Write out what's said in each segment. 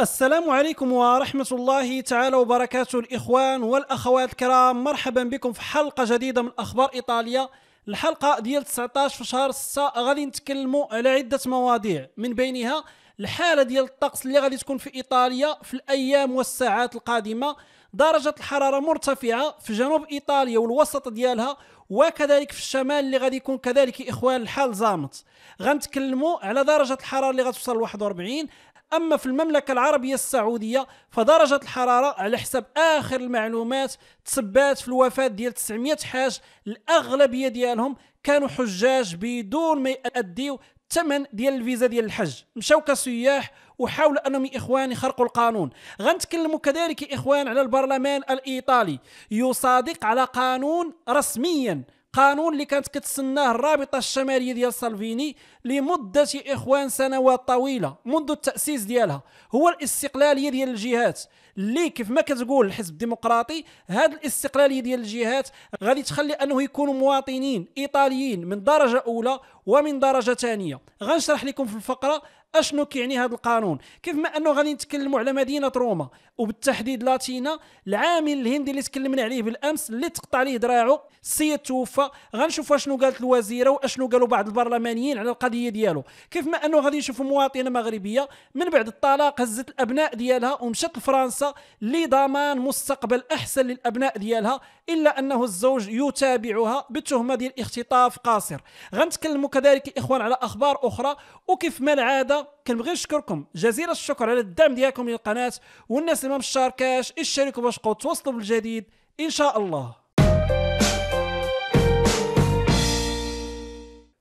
السلام عليكم ورحمة الله تعالى وبركاته الإخوان والأخوات الكرام مرحبا بكم في حلقة جديدة من أخبار إيطاليا الحلقة ديال 19 في شهر 6 غادي نتكلموا على عدة مواضيع من بينها الحالة ديال الطقس اللي غادي تكون في إيطاليا في الأيام والساعات القادمة درجة الحرارة مرتفعة في جنوب إيطاليا والوسط ديالها وكذلك في الشمال اللي غادي يكون كذلك اخوان الحال زامت غنتكلموا على درجه الحراره اللي غتوصل ل 41 أما في المملكة العربية السعودية فدرجة الحرارة على حسب آخر المعلومات تسبات في الوفاة ديال 900 حاج الأغلبية ديالهم كانوا حجاج بدون ما يؤديوا الثمن ديال الفيزا ديال الحج مشاو كسياح وحاولوا انهم اخوان يخرقوا القانون غنتكلموا كذلك اخوان على البرلمان الايطالي يصادق على قانون رسميا قانون اللي كانت كتسناه الرابطه الشماليه ديال سالفيني لمده اخوان سنوات طويله منذ التاسيس ديالها هو الاستقلاليه ديال الجهات اللي كيف ما كتقول الحزب الديمقراطي هذه الاستقلاليه ديال الجهات غادي تخلي انه يكونوا مواطنين ايطاليين من درجه اولى ومن درجه ثانيه غنشرح لكم في الفقره اشنو كيعني هذا القانون كيف ما انه غادي نتكلموا على مدينه روما وبالتحديد لاتينا العامل الهندي اللي تكلمنا عليه بالامس اللي تقطع عليه دراعو السيد توفى غنشوفوا شنو قالت الوزيره واشنو قالوا بعض البرلمانيين على القضيه ديالو كيف ما انه غادي نشوفوا مواطنه مغربيه من بعد الطلاق هزت الابناء ديالها ومشات لفرنسا لضمان مستقبل احسن للابناء ديالها الا انه الزوج يتابعها بتهمه ديال اختطاف قاصر غنتكلموا كذلك الاخوان على اخبار اخرى وكيف ما العاده كنبغي نشكركم جزيل الشكر على الدعم ديالكم للقناه والناس اللي ما مشاركاش اشتركوا باش توصلوا بالجديد ان شاء الله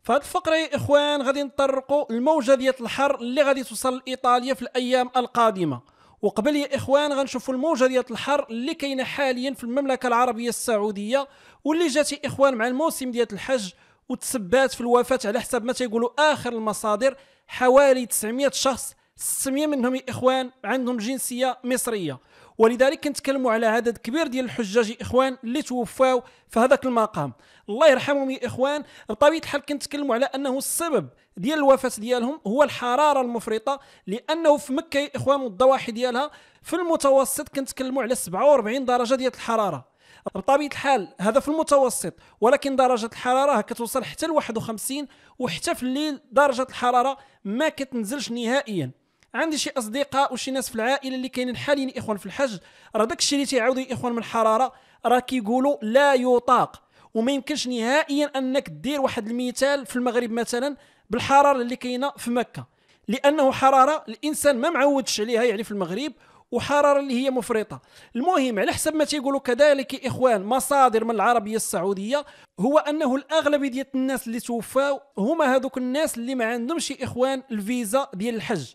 فهاد الفقرة يا إخوان غادي نطرقوا الموجة ديال الحر اللي غادي توصل لإيطاليا في الأيام القادمة وقبل يا إخوان غنشوفوا الموجة ديال الحر اللي كاينة حاليا في المملكة العربية السعودية واللي جات يا إخوان مع الموسم ديال الحج وتسبات في الوفاه على حسب ما تيقولوا اخر المصادر حوالي 900 شخص 600 منهم اخوان عندهم جنسيه مصريه ولذلك كنتكلموا على عدد كبير ديال الحجاج اخوان اللي توفاو في هذاك المقام الله يرحمهم يا اخوان بطبيعه الحال كنتكلموا على انه السبب ديال الوفاه ديالهم هو الحراره المفرطه لانه في مكه يا اخوان والضواحي ديالها في المتوسط كنتكلموا على 47 درجه ديال الحراره بطبيعه الحال هذا في المتوسط ولكن درجه الحراره كتوصل حتى ل 51 وحتى في الليل درجه الحراره ما كتنزلش نهائيا عندي شي اصدقاء وشي ناس في العائله اللي كاينين حاليا اخوان في الحج راه داك الشيء اللي تيعاودوا اخوان من الحراره راه كيقولوا لا يطاق وما يمكنش نهائيا انك دير واحد المثال في المغرب مثلا بالحراره اللي كاينه في مكه لانه حراره الانسان ما معودش عليها يعني في المغرب وحراره اللي هي مفرطه المهم على حسب ما تيقولوا كذلك اخوان مصادر من العربيه السعوديه هو انه الاغلبيه ديال الناس اللي توفاو هما هذوك الناس اللي ما عندهمش اخوان الفيزا ديال الحج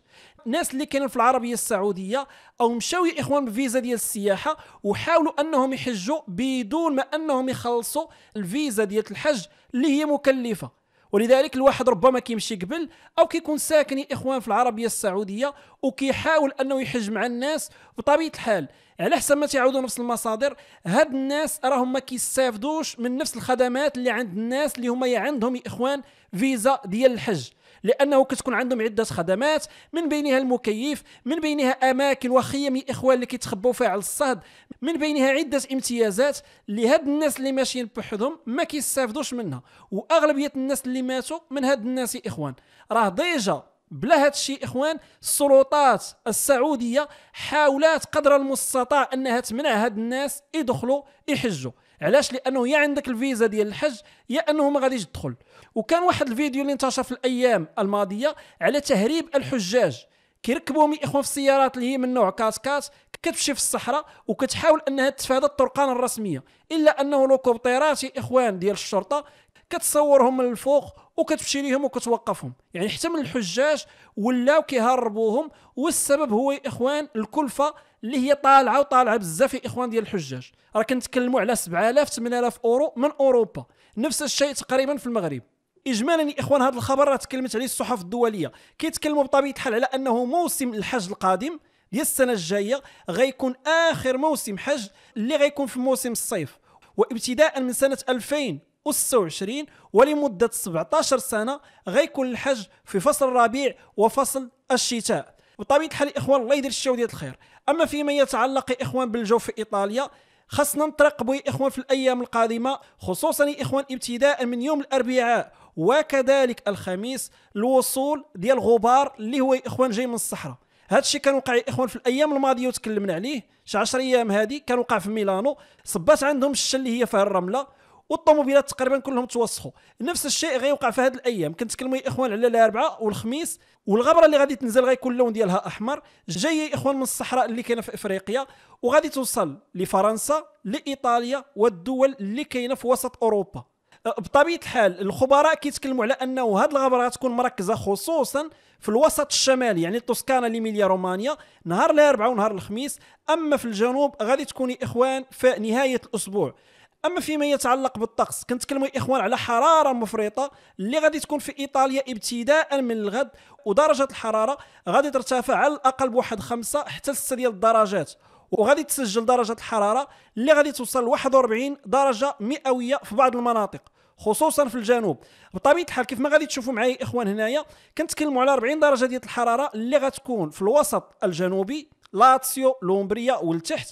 الناس اللي كانوا في العربيه السعوديه او مشاو يا اخوان بفيزا ديال السياحه وحاولوا انهم يحجوا بدون ما انهم يخلصوا الفيزا ديال الحج اللي هي مكلفه ولذلك الواحد ربما كيمشي قبل او كيكون ساكن يا اخوان في العربيه السعوديه وكيحاول انه يحج مع الناس بطبيعه الحال على حسب ما تعودوا نفس المصادر هاد الناس راهم ما كيستافدوش من نفس الخدمات اللي عند الناس اللي هما عندهم يا اخوان فيزا ديال الحج لانه كتكون عندهم عده خدمات من بينها المكيف من بينها اماكن وخيم يا اخوان اللي كيتخبوا فيها على الصهد من بينها عده امتيازات اللي هاد الناس اللي ماشيين بوحدهم ما كيستافدوش منها واغلبيه الناس اللي ماتوا من هاد الناس يا اخوان راه ديجا بلا هذا الشيء اخوان السلطات السعوديه حاولت قدر المستطاع انها تمنع هاد الناس يدخلوا يحجوا علاش لانه يا عندك الفيزا ديال الحج يا انه ما غاديش تدخل وكان واحد الفيديو اللي انتشر في الايام الماضيه على تهريب الحجاج كيركبوهم اخوان في السيارات اللي هي من نوع كاسكاس كتمشي في الصحراء وكتحاول انها تتفادى الطرقان الرسميه الا انه لوكوبطيرات يا اخوان ديال الشرطه كتصورهم من الفوق وكتمشي ليهم وكتوقفهم يعني حتى من الحجاج ولاو كيهربوهم والسبب هو يا اخوان الكلفه اللي هي طالعه وطالعه بزاف يا اخوان ديال الحجاج راه كنتكلموا على 7000 8000 اورو من اوروبا نفس الشيء تقريبا في المغرب اجمالا يا اخوان هذا الخبر راه تكلمت عليه الصحف الدوليه كيتكلموا بطبيعه الحال على انه موسم الحج القادم ديال السنه الجايه غيكون اخر موسم حج اللي غيكون في موسم الصيف وابتداء من سنه 2000 و26 ولمدة 17 سنة غيكون الحج في فصل الربيع وفصل الشتاء بطبيعة الحال الإخوان الله يدير الشاو ديال الخير أما فيما يتعلق إخوان بالجو في إيطاليا خاصنا نترقبوا يا إخوان في الأيام القادمة خصوصا يا إخوان ابتداء من يوم الأربعاء وكذلك الخميس الوصول ديال غبار اللي هو يا إخوان جاي من الصحراء هذا الشيء كان وقع يا اخوان في الايام الماضيه وتكلمنا عليه شي 10 ايام هذه كان وقع في ميلانو صبات عندهم الشل اللي هي فيها الرمله والطوموبيلات تقريبا كلهم توسخوا نفس الشيء غيوقع في هذه الايام كنتكلموا يا اخوان على الاربعاء والخميس والغبره اللي غادي تنزل غيكون اللون ديالها احمر جايه يا اخوان من الصحراء اللي كاينه في افريقيا وغادي توصل لفرنسا لايطاليا والدول اللي كاينه في وسط اوروبا أه، بطبيعه الحال الخبراء كيتكلموا على انه هذه الغبره غتكون مركزه خصوصا في الوسط الشمالي يعني توسكانا ليميليا رومانيا نهار الاربعاء ونهار الخميس اما في الجنوب غادي تكون اخوان في نهايه الاسبوع اما فيما يتعلق بالطقس كنتكلموا الاخوان اخوان على حراره مفرطه اللي غادي تكون في ايطاليا ابتداء من الغد ودرجه الحراره غادي ترتفع على الاقل بواحد خمسة حتى سته ديال الدرجات وغادي تسجل درجه الحراره اللي غادي توصل ل 41 درجه مئويه في بعض المناطق خصوصا في الجنوب بطبيعه الحال كيف ما غادي تشوفوا معايا اخوان هنايا كنتكلموا على 40 درجه ديال الحراره اللي غتكون في الوسط الجنوبي لاتسيو لومبريا والتحت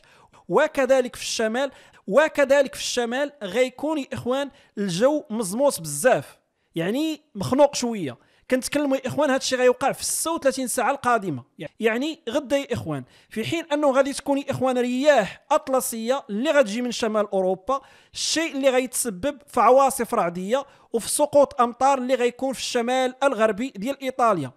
وكذلك في الشمال وكذلك في الشمال غيكون يا اخوان الجو مزموط بزاف يعني مخنوق شويه كنتكلموا يا اخوان هذا الشيء غيوقع في 36 ساعه القادمه يعني غدا يا اخوان في حين انه غادي تكون يا اخوان رياح اطلسيه اللي غتجي من شمال اوروبا الشيء اللي غيتسبب في عواصف رعديه وفي سقوط امطار اللي غيكون في الشمال الغربي ديال ايطاليا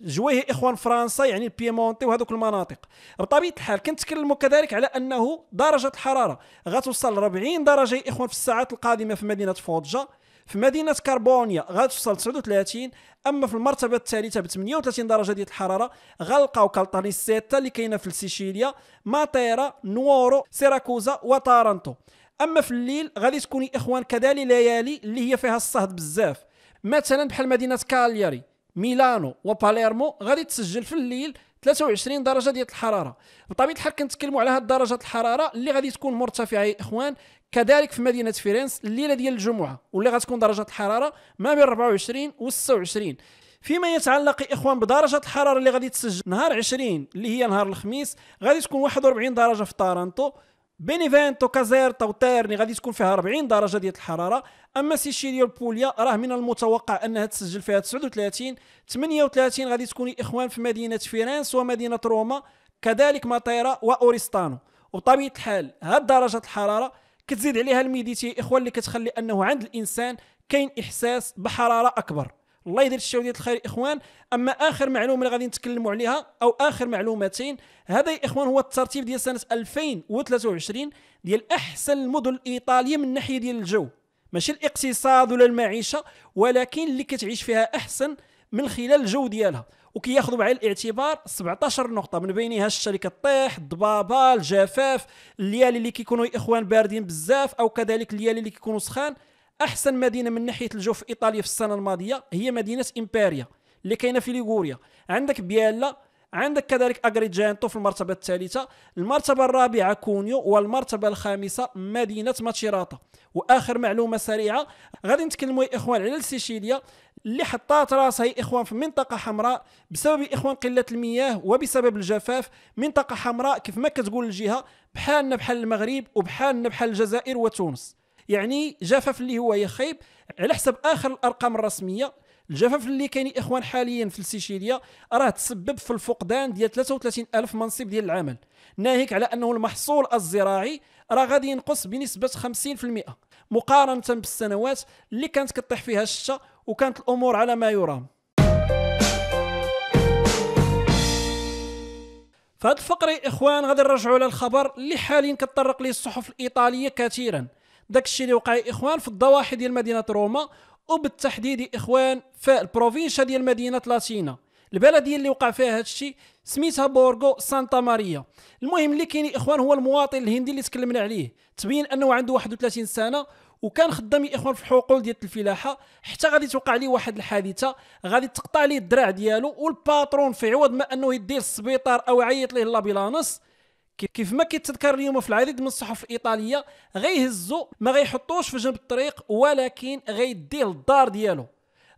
جويه اخوان فرنسا يعني البيمونتي وهذوك المناطق بطبيعه الحال كنتكلموا كذلك على انه درجه الحراره غتوصل 40 درجه يا اخوان في الساعات القادمه في مدينه فوجا في مدينه كربونيا غتوصل 39 اما في المرتبه الثالثه ب 38 درجه ديال الحراره غنلقاو كالطانيسيتا اللي كاينه في سيشيليا ماتيرا نورو سيراكوزا وتارانتو اما في الليل غادي تكون اخوان كذلك ليالي اللي هي فيها الصهد بزاف مثلا بحال مدينه كالياري ميلانو وباليرمو غادي تسجل في الليل 23 درجه ديال الحراره بطبيعه الحال كنتكلموا على هاد درجه الحراره اللي غادي تكون مرتفعه يا اخوان كذلك في مدينه فيرنس الليله ديال الجمعه واللي غتكون درجه الحراره ما بين 24 و 26 فيما يتعلق يا اخوان بدرجه الحراره اللي غادي تسجل نهار 20 اللي هي نهار الخميس غادي تكون 41 درجه في طارنتو بينيفانتو كازيرتا وتيرني غادي تكون فيها 40 درجه ديال الحراره اما سيشيليا بوليا راه من المتوقع انها تسجل فيها 39 38 غادي تكون اخوان في مدينه فيرنس ومدينه روما كذلك ماتيرا واوريستانو وبطبيعه الحال هاد درجه الحراره كتزيد عليها الميديتي اخوان اللي كتخلي انه عند الانسان كاين احساس بحراره اكبر الله يدير الشر ديال الخير اخوان اما اخر معلومه اللي غادي نتكلموا عليها او اخر معلومتين هذا يا اخوان هو الترتيب ديال سنه 2023 ديال احسن المدن الايطاليه من ناحيه ديال الجو ماشي الاقتصاد ولا المعيشه ولكن اللي كتعيش فيها احسن من خلال الجو ديالها وكياخذوا بعين الاعتبار 17 نقطة من بينها الشركة الطيح، الضبابة، الجفاف، الليالي اللي كيكونوا اخوان باردين بزاف او كذلك الليالي اللي كيكونوا سخان احسن مدينه من ناحيه الجو في ايطاليا في السنه الماضيه هي مدينه امباريا اللي كاينه في ليغوريا عندك بيالا عندك كذلك اغريجانتو في المرتبه الثالثه المرتبه الرابعه كونيو والمرتبه الخامسه مدينه ماتشيراتا واخر معلومه سريعه غادي نتكلموا يا اخوان على سيشيليا اللي حطات راسها يا اخوان في منطقه حمراء بسبب اخوان قله المياه وبسبب الجفاف منطقه حمراء كيف ما كتقول الجهه بحالنا بحال المغرب وبحالنا بحال الجزائر وتونس يعني جفاف اللي هو يخيب على حسب اخر الارقام الرسميه الجفاف اللي كاين اخوان حاليا في سيشيليا راه تسبب في الفقدان ديال 33 الف منصب ديال العمل ناهيك على انه المحصول الزراعي راه غادي ينقص بنسبه 50% مقارنه بالسنوات اللي كانت كطيح فيها الشتاء وكانت الامور على ما يرام فهاد الفقرة اخوان غادي نرجعوا على الخبر اللي حاليا كتطرق ليه الصحف الايطاليه كثيرا داك الشيء اللي وقع اخوان في الضواحي ديال مدينه روما وبالتحديد اخوان في البروفينشا ديال مدينه لاتينا البلديه اللي وقع فيها هذا الشيء سميتها بورغو سانتا ماريا المهم اللي كاين اخوان هو المواطن الهندي اللي تكلمنا عليه تبين انه عنده 31 سنه وكان خدام اخوان في الحقول ديال الفلاحه حتى غادي توقع ليه واحد الحادثه غادي تقطع ليه الدراع ديالو والباترون في عوض ما انه يديه للسبيطار او يعيط ليه لابيلانس كيف ما كيتذكر اليوم في العديد من الصحف الايطاليه غيهزو ما غيحطوش في جنب الطريق ولكن غيديه للدار ديالو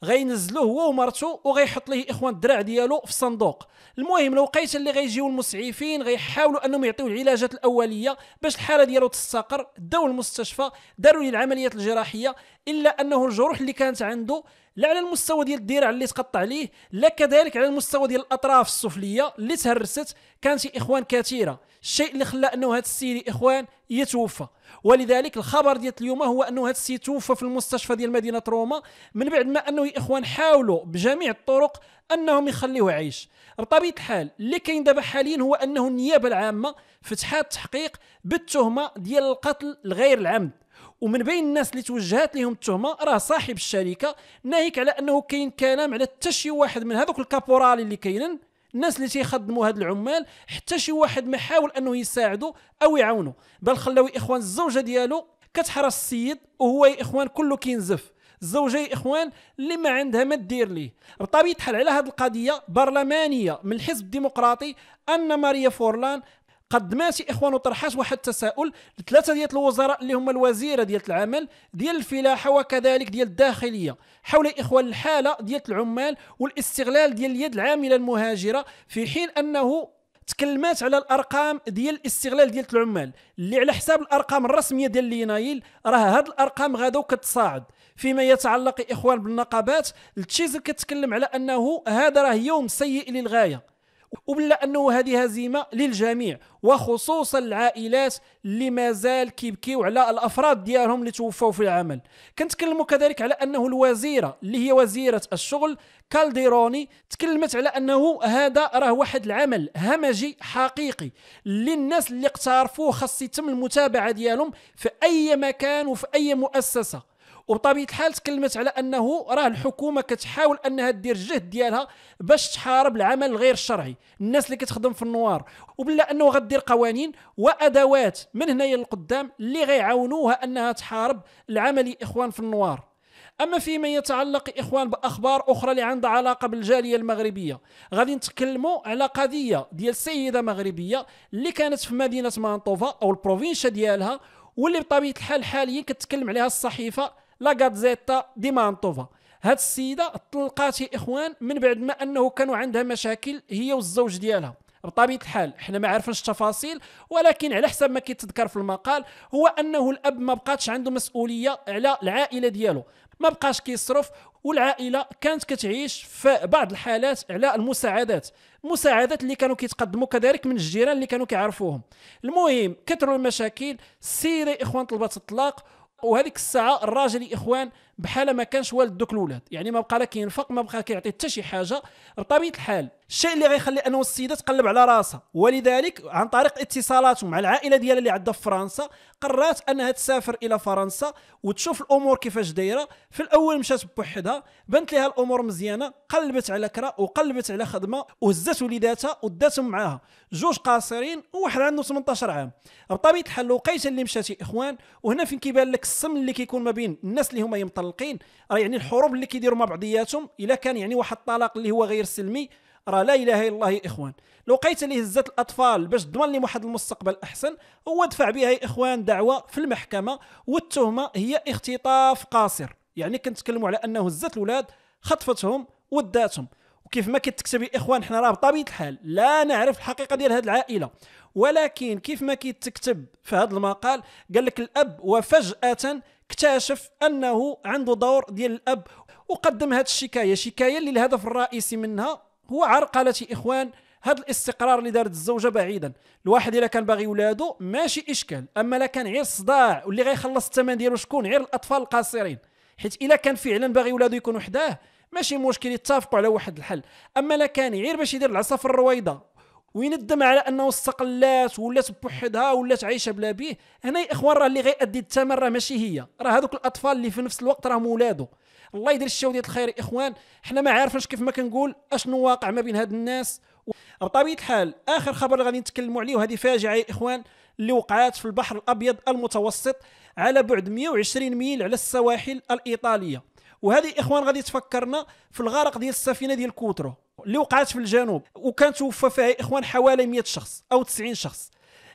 غينزلوه هو ومرته وغيحط ليه اخوان الدراع ديالو في الصندوق المهم الوقيته اللي غيجيو المسعفين غيحاولوا انهم يعطيو العلاجات الاوليه باش الحاله ديالو تستقر داو المستشفى داروا ليه العمليات الجراحيه الا انه الجروح اللي كانت عنده لا على المستوى ديال الذراع اللي تقطع ليه لا كذلك على المستوى ديال الاطراف السفليه اللي تهرست كانت اخوان كثيره الشيء اللي خلى انه هذا السيد اخوان يتوفى ولذلك الخبر ديال اليوم هو انه هذا السيد توفى في المستشفى ديال مدينه روما من بعد ما انه الاخوان حاولوا بجميع الطرق انهم يخليوه عايش بطبيعه الحال اللي كاين دابا حاليا هو انه النيابه العامه فتحات تحقيق بالتهمه ديال القتل الغير العمد ومن بين الناس اللي توجهات لهم التهمه راه صاحب الشركه ناهيك على انه كاين كلام على حتى شي واحد من هذوك الكابورالي اللي كاينين الناس اللي تيخدموا هاد العمال حتى شي واحد ما حاول انه يساعدو او يعاونو بل خلاو اخوان الزوجه ديالو كتحرس السيد وهو يا اخوان كله كينزف الزوجه يا اخوان اللي ما عندها ما دير ليه بطبيعه الحال على هذه القضيه برلمانيه من الحزب الديمقراطي ان ماريا فورلان قدمات اخوان طرحات واحد التساؤل ثلاثه ديال الوزراء اللي هما الوزيره ديال العمل ديال الفلاحه وكذلك ديال الداخليه حول اخوان الحاله ديال العمال والاستغلال ديال اليد العامله المهاجره في حين انه تكلمات على الارقام ديال الاستغلال ديال العمال اللي على حساب الارقام الرسميه ديال لينايل راه هاد الارقام غادو كتصاعد فيما يتعلق اخوان بالنقابات التشيزل كتكلم على انه هذا راه يوم سيء للغايه وبلا انه هذه هزيمه للجميع وخصوصا العائلات اللي مازال كيبكيو على الافراد ديالهم اللي توفوا في العمل كنتكلموا كذلك على انه الوزيره اللي هي وزيره الشغل كالديروني تكلمت على انه هذا راه واحد العمل همجي حقيقي للناس اللي اقترفوه خاص يتم المتابعه ديالهم في اي مكان وفي اي مؤسسه وبطبيعه الحال تكلمت على انه راه الحكومه كتحاول انها دير الجهد ديالها باش تحارب العمل الغير الشرعي الناس اللي كتخدم في النوار وبلا انه غدير قوانين وادوات من هنا للقدام اللي غيعاونوها انها تحارب العمل اخوان في النوار اما فيما يتعلق اخوان باخبار اخرى اللي عندها علاقه بالجاليه المغربيه غادي نتكلموا على قضيه ديال سيده مغربيه اللي كانت في مدينه مانطوفا او البروفينشا ديالها واللي بطبيعه الحال حاليا كتكلم عليها الصحيفه لا غازيتا دي مانطوفا هاد السيده طلقات يا اخوان من بعد ما انه كانوا عندها مشاكل هي والزوج ديالها بطبيعه الحال حنا ما عارفينش التفاصيل ولكن على حسب ما كيتذكر في المقال هو انه الاب ما بقاش عنده مسؤوليه على العائله ديالو ما بقاش كيصرف والعائله كانت كتعيش في بعض الحالات على المساعدات مساعدات اللي كانوا كيتقدموا كذلك من الجيران اللي كانوا كيعرفوهم المهم كثروا المشاكل سيري اخوان طلبات الطلاق وهذيك الساعه الراجل يا اخوان بحال ما كانش والد دوك الاولاد يعني ما بقى لا كينفق ما بقى كيعطي حتى شي حاجه بطبيعه الحال الشيء اللي غيخلي انه السيده تقلب على راسها ولذلك عن طريق اتصالاته مع العائله ديالها اللي عندها في فرنسا قررت انها تسافر الى فرنسا وتشوف الامور كيفاش دايره في الاول مشات بوحدها بنت لها الامور مزيانه قلبت على كرا وقلبت على خدمه وهزات وليداتها وداتهم معاها جوج قاصرين وواحد عنده 18 عام بطبيعه الحال الوقيته اللي مشات اخوان وهنا فين كيبان لك السم اللي كيكون ما بين الناس اللي هما يمطل المتطلقين راه يعني الحروب اللي كيديروا مع بعضياتهم الا كان يعني واحد الطلاق اللي هو غير سلمي راه لا اله الا الله يا اخوان لو قيت اللي هزات الاطفال باش تضمن لهم واحد المستقبل احسن هو دفع بها يا اخوان دعوه في المحكمه والتهمه هي اختطاف قاصر يعني كنتكلموا على انه هزات الاولاد خطفتهم وداتهم وكيف ما كتكتب يا اخوان حنا راه بطبيعه الحال لا نعرف الحقيقه ديال هذه العائله ولكن كيف ما كيتكتب في هذا المقال قال لك الاب وفجاه اكتشف انه عنده دور ديال الاب وقدم هذه الشكايه شكايه اللي الهدف الرئيسي منها هو عرقله اخوان هذا الاستقرار اللي دارت الزوجه بعيدا الواحد الا كان باغي ولاده ماشي اشكال اما لا كان غير صداع واللي غيخلص الثمن ديالو شكون غير الاطفال القاصرين حيت الا كان فعلا باغي ولاده يكونوا حداه ماشي مشكل يتفقوا على واحد الحل اما لا كان غير باش يدير العصا في الرويضه ويندم على انه استقلات ولات بوحدها ولات عايشه بلا بيه هنا يا اخوان راه اللي غيأدي الثمن راه ماشي هي راه هذوك الاطفال اللي في نفس الوقت راهم ولادو الله يدير الشاو ديال الخير يا اخوان حنا ما عارفينش كيف ما كنقول اشنو واقع ما بين هاد الناس بطبيعه الحال اخر خبر اللي غادي نتكلموا عليه وهذه فاجعه يا اخوان اللي وقعات في البحر الابيض المتوسط على بعد 120 ميل على السواحل الايطاليه وهذه اخوان غادي تفكرنا في الغرق ديال السفينه ديال كوترو اللي وقعت في الجنوب وكان توفى فيها اخوان حوالي 100 شخص او 90 شخص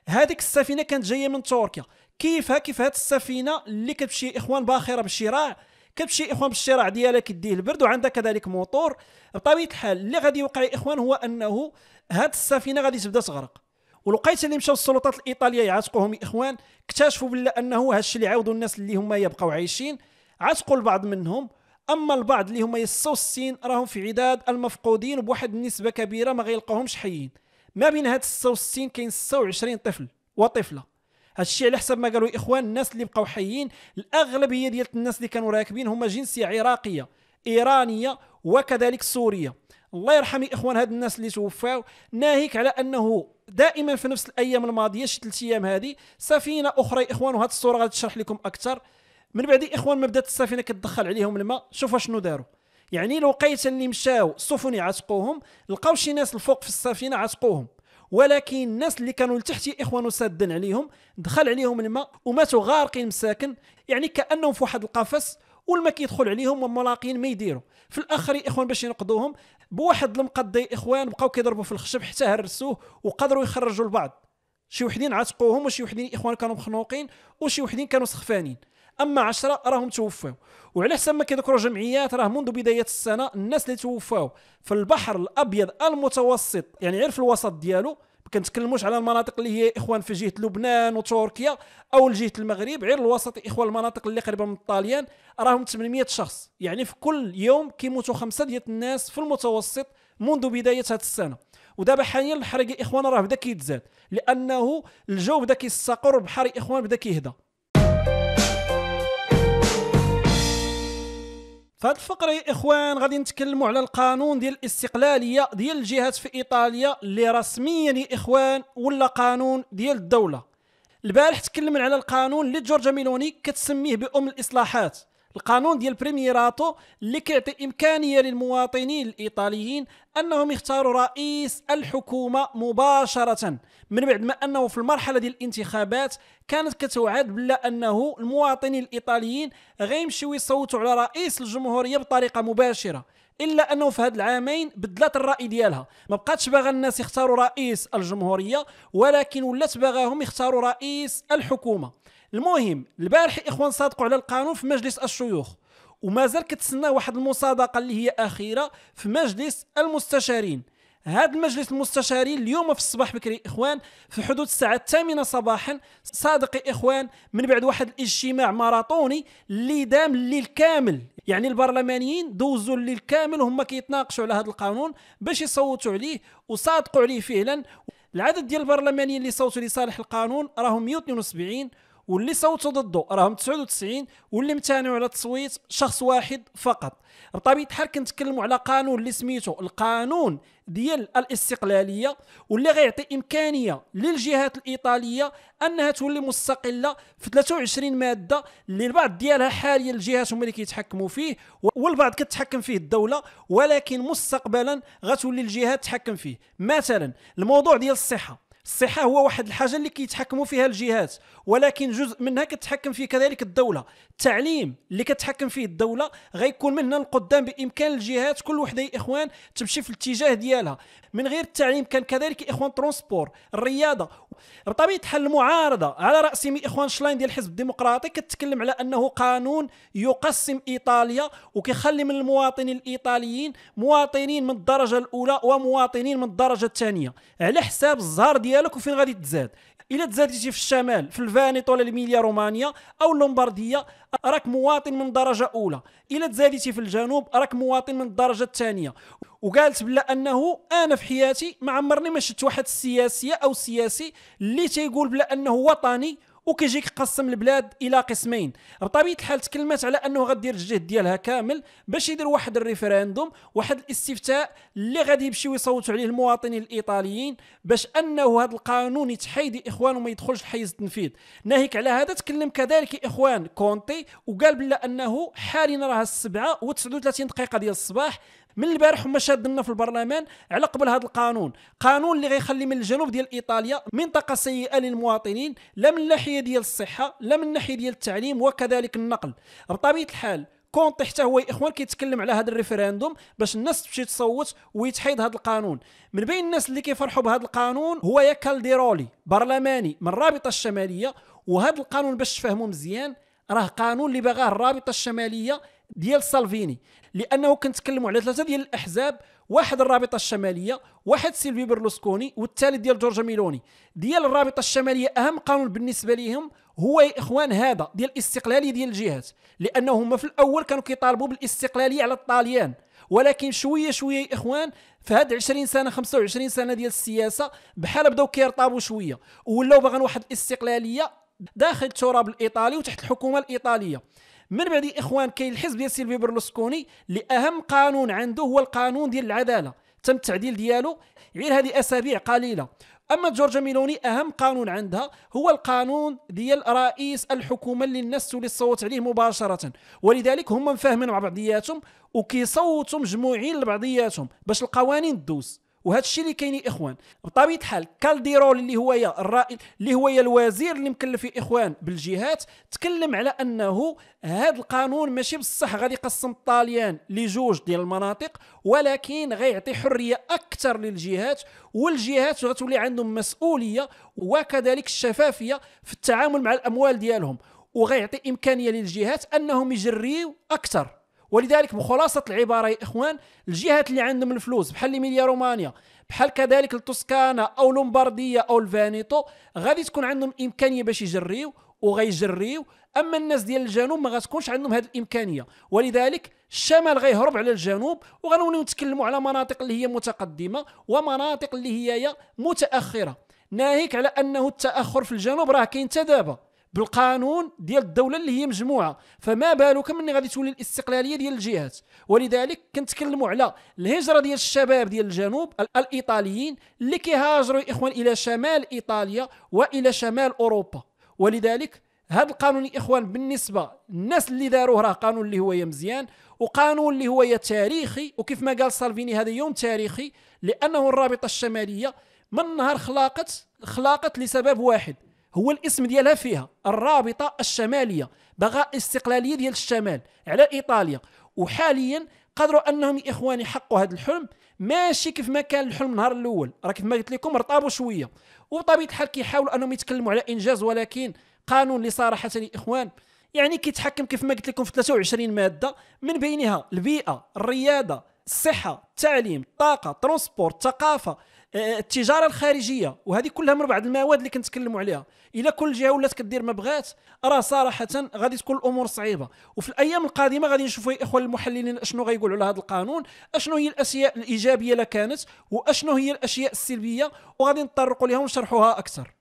هذيك السفينه كانت جايه من تركيا كيفها كيف هذه السفينه اللي كتمشي اخوان باخره بالشراع كتمشي اخوان بالشراع ديالها كديه البرد وعندها كذلك موتور بطبيعه الحال اللي غادي يوقع اخوان هو انه هذه السفينه غادي تبدا تغرق والوقيته اللي مشاو السلطات الايطاليه يعتقوهم اخوان اكتشفوا بلا انه هادشي اللي عاودوا الناس اللي هما يبقاو عايشين عتقوا البعض منهم اما البعض اللي هما يسوا الصين راهم في عداد المفقودين بواحد النسبه كبيره ما غيلقاوهمش حيين ما بين هاد السوا الصين كاين 26 طفل وطفله هادشي على حسب ما قالوا اخوان الناس اللي بقاو حيين الاغلبيه ديال الناس اللي كانوا راكبين هما جنسيه عراقيه ايرانيه وكذلك سوريه الله يرحم اخوان هاد الناس اللي توفاو ناهيك على انه دائما في نفس الايام الماضيه شي ثلاث ايام هذه سفينه اخرى يا اخوان وهاد الصوره غتشرح لكم اكثر من بعد اخوان ما بدات السفينه كتدخل عليهم الماء شوفوا شنو داروا يعني قيت اللي مشاو السفن عتقوهم لقاو شي ناس الفوق في السفينه عتقوهم ولكن الناس اللي كانوا لتحت اخوانه سادا عليهم دخل عليهم الماء وماتوا غارقين مساكن يعني كانهم في واحد القفص والما كيدخل عليهم هما ما يديروا في الاخر الاخوان باش ينقذوهم بواحد المقضي اخوان بقاو كيضربوا في الخشب حتى هرسوه وقدروا يخرجوا البعض شي وحدين عتقوهم وشي وحدين اخوان كانوا مخنوقين وشي وحدين كانوا سخفانين اما 10 راهم توفاو وعلى حسب ما كيذكروا جمعيات راه منذ بدايه السنه الناس اللي توفاو في البحر الابيض المتوسط يعني غير في الوسط ديالو ما كنتكلموش على المناطق اللي هي اخوان في جهه لبنان وتركيا او جهه المغرب غير الوسط اخوان المناطق اللي قريبه من الطاليان راهم 800 شخص يعني في كل يوم كيموتوا خمسه ديال الناس في المتوسط منذ بدايه هذه السنه ودابا حاليا الحريق اخوان راه بدا كيتزاد لانه الجو بدا كيستقر بحر اخوان بدا كيهدى في هذه الفقره يا اخوان غادي نتكلموا على القانون ديال الاستقلاليه ديال الجهات في ايطاليا اللي رسميا يا اخوان ولا قانون ديال الدوله البارح تكلمنا على القانون اللي جورجا ميلوني كتسميه بام الاصلاحات القانون ديال بريميراتو اللي كيعطي امكانيه للمواطنين الايطاليين انهم يختاروا رئيس الحكومه مباشره من بعد ما انه في المرحله ديال الانتخابات كانت كتوعد بلا انه المواطنين الايطاليين غيمشيو يصوتوا على رئيس الجمهوريه بطريقه مباشره الا انه في هاد العامين بدلات الراي ديالها ما بقاتش باغا الناس يختاروا رئيس الجمهوريه ولكن ولات باغاهم يختاروا رئيس الحكومه المهم البارح الاخوان صادقوا على القانون في مجلس الشيوخ ومازال كتسنى واحد المصادقه اللي هي اخيره في مجلس المستشارين هذا المجلس المستشارين اليوم في الصباح بكري اخوان في حدود الساعه الثامنه صباحا صادق اخوان من بعد واحد الاجتماع ماراطوني اللي دام الليل كامل يعني البرلمانيين دوزوا الليل كامل وهم كيتناقشوا على هذا القانون باش يصوتوا عليه وصادقوا عليه فعلا العدد ديال البرلمانيين اللي صوتوا لصالح القانون راهم 172 واللي صوتوا ضده راهم 99 واللي امتنعوا على التصويت شخص واحد فقط بطبيعه الحال كنتكلموا على قانون اللي سميتو القانون ديال الاستقلاليه واللي غيعطي امكانيه للجهات الايطاليه انها تولي مستقله في 23 ماده اللي البعض ديالها حاليا الجهات هما اللي كيتحكموا فيه والبعض كتحكم فيه الدوله ولكن مستقبلا غتولي الجهات تحكم فيه مثلا الموضوع ديال الصحه الصحه هو واحد الحاجه اللي كيتحكموا فيها الجهات ولكن جزء منها كتحكم فيه كذلك الدوله التعليم اللي كتحكم فيه الدوله غيكون من هنا القدام بامكان الجهات كل وحده يا اخوان تمشي في الاتجاه ديالها من غير التعليم كان كذلك يا اخوان ترونسبور الرياضه بطبيعه الحال المعارضه على راسهم الاخوان شلاين ديال الحزب الديمقراطي كتكلم على انه قانون يقسم ايطاليا وكيخلي من المواطنين الايطاليين مواطنين من الدرجه الاولى ومواطنين من الدرجه الثانيه على حساب الزهر ديالك وفين غادي تزاد الا تزاديتي في الشمال في الفانيت ولا الميليا رومانيا او اللومبارديه راك مواطن من درجه اولى الا تزاديتي في الجنوب راك مواطن من الدرجه الثانيه وقالت بلا انه انا في حياتي ما عمرني ما شفت واحد السياسيه او سياسي اللي تيقول بلا انه وطني وكيجيك يقسم البلاد الى قسمين بطبيعه الحال تكلمات على انه غدير الجهد ديالها كامل باش يدير واحد الريفراندوم واحد الاستفتاء اللي غادي يمشيو يصوتوا عليه المواطنين الايطاليين باش انه هذا القانون يتحيد اخوان وما يدخلش الحيز التنفيذ ناهيك على هذا تكلم كذلك اخوان كونتي وقال بلا انه حاليا راه السبعه و39 دقيقه ديال الصباح من البارح هما شادنا في البرلمان على قبل هذا القانون قانون اللي غيخلي من الجنوب ديال ايطاليا منطقه سيئه للمواطنين لا من الناحيه ديال الصحه لا من الناحيه ديال التعليم وكذلك النقل بطبيعه الحال كونتي حتى هو اخوان كيتكلم على هذا الريفراندوم باش الناس تمشي تصوت ويتحيد هذا القانون من بين الناس اللي كيفرحوا بهذا القانون هو يا كالديرولي برلماني من الرابطه الشماليه وهذا القانون باش تفهموا مزيان راه قانون اللي باغاه الرابطه الشماليه ديال سالفيني لانه كنتكلموا على ثلاثه ديال الاحزاب واحد الرابطه الشماليه واحد سيلفي برلوسكوني والثالث ديال جورجا ميلوني ديال الرابطه الشماليه اهم قانون بالنسبه ليهم هو يا اخوان هذا ديال الاستقلاليه ديال الجهات لانه هما في الاول كانوا كيطالبوا بالاستقلاليه على الطاليان ولكن شويه شويه يا اخوان في هاد 20 سنه 25 سنه ديال السياسه بحال بداو كيرطابوا شويه ولاو باغين واحد الاستقلاليه داخل التراب الايطالي وتحت الحكومه الايطاليه من بعد الاخوان كاين الحزب ديال سيلفي برلوسكوني اللي اهم قانون عنده هو القانون ديال العداله تم التعديل ديالو غير هذه اسابيع قليله اما جورجا ميلوني اهم قانون عندها هو القانون ديال رئيس الحكومه اللي الناس تولي تصوت عليه مباشره ولذلك هما مفاهمين مع بعضياتهم وكيصوتوا مجموعين لبعضياتهم باش القوانين تدوز وهذا الشيء اللي كاين الاخوان بطبيعه الحال كالديرول اللي هو الرائد اللي هو الوزير اللي مكلف الاخوان بالجهات تكلم على انه هذا القانون ماشي بصح غادي يقسم الطاليان لجوج ديال المناطق ولكن غيعطي حريه اكثر للجهات والجهات غتولي عندهم مسؤوليه وكذلك الشفافيه في التعامل مع الاموال ديالهم وغيعطي امكانيه للجهات انهم يجريو اكثر ولذلك بخلاصه العباره يا اخوان الجهات اللي عندهم الفلوس بحال ميليا رومانيا بحال كذلك التوسكانا او لومبارديا او الفانيتو غادي تكون عندهم امكانيه باش يجريو وغيجريو اما الناس ديال الجنوب ما غتكونش عندهم هذه الامكانيه ولذلك الشمال غيهرب على الجنوب وغنوليو نتكلموا على مناطق اللي هي متقدمه ومناطق اللي هي متاخره ناهيك على انه التاخر في الجنوب راه كاين حتى دابا بالقانون ديال الدوله اللي هي مجموعه فما بالك من غادي تولي الاستقلاليه ديال الجهات ولذلك كنتكلموا على الهجره ديال الشباب ديال الجنوب الايطاليين اللي كيهاجروا اخوان الى شمال ايطاليا والى شمال اوروبا ولذلك هذا القانون الاخوان بالنسبه الناس اللي داروه راه قانون اللي هو مزيان وقانون اللي هو تاريخي وكيف ما قال سالفيني هذا يوم تاريخي لانه الرابطه الشماليه من نهار خلاقت خلاقت لسبب واحد هو الاسم ديالها فيها الرابطه الشماليه بغاء الاستقلاليه ديال الشمال على ايطاليا وحاليا قدروا انهم اخواني حقوا هذا الحلم ماشي كيف ما كان الحلم النهار الاول راه كيف ما قلت لكم رطابوا شويه وبطبيعه الحال كيحاولوا انهم يتكلموا على انجاز ولكن قانون لصراحه الاخوان يعني كيتحكم كيف ما قلت لكم في 23 ماده من بينها البيئه الرياضه الصحه التعليم الطاقه الترونسبور الثقافه آه، التجاره الخارجيه وهذه كلها من بعض المواد اللي كنتكلموا عليها الا كل جهه ولات كدير ما بغات راه صراحه غادي تكون الامور صعيبه وفي الايام القادمه غادي نشوفوا يا المحللين اشنو غايقولوا على هذا القانون اشنو هي الاشياء الايجابيه اللي كانت واشنو هي الاشياء السلبيه وغادي نطرقوا لها ونشرحوها اكثر